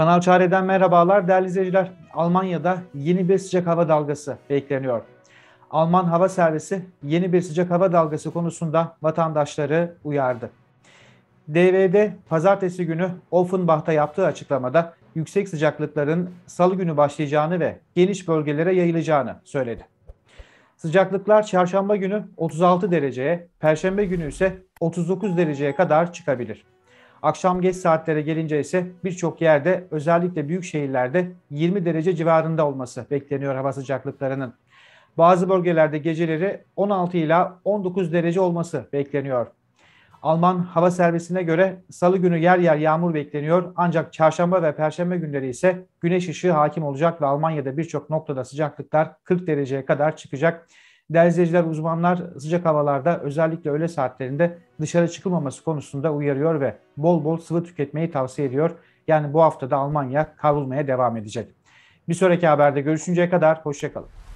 Kanal Çare'den merhabalar değerli izleyiciler. Almanya'da yeni bir sıcak hava dalgası bekleniyor. Alman Hava Servisi yeni bir sıcak hava dalgası konusunda vatandaşları uyardı. DVD pazartesi günü Offenbach'ta yaptığı açıklamada yüksek sıcaklıkların salı günü başlayacağını ve geniş bölgelere yayılacağını söyledi. Sıcaklıklar çarşamba günü 36 dereceye, perşembe günü ise 39 dereceye kadar çıkabilir. Akşam geç saatlere gelince ise birçok yerde özellikle büyük şehirlerde 20 derece civarında olması bekleniyor hava sıcaklıklarının. Bazı bölgelerde geceleri 16 ila 19 derece olması bekleniyor. Alman hava servisine göre salı günü yer yer yağmur bekleniyor ancak çarşamba ve perşembe günleri ise güneş ışığı hakim olacak ve Almanya'da birçok noktada sıcaklıklar 40 dereceye kadar çıkacak. Değerli izleyiciler, uzmanlar sıcak havalarda özellikle öğle saatlerinde dışarı çıkılmaması konusunda uyarıyor ve bol bol sıvı tüketmeyi tavsiye ediyor. Yani bu haftada Almanya kavrulmaya devam edecek. Bir sonraki haberde görüşünceye kadar hoşçakalın.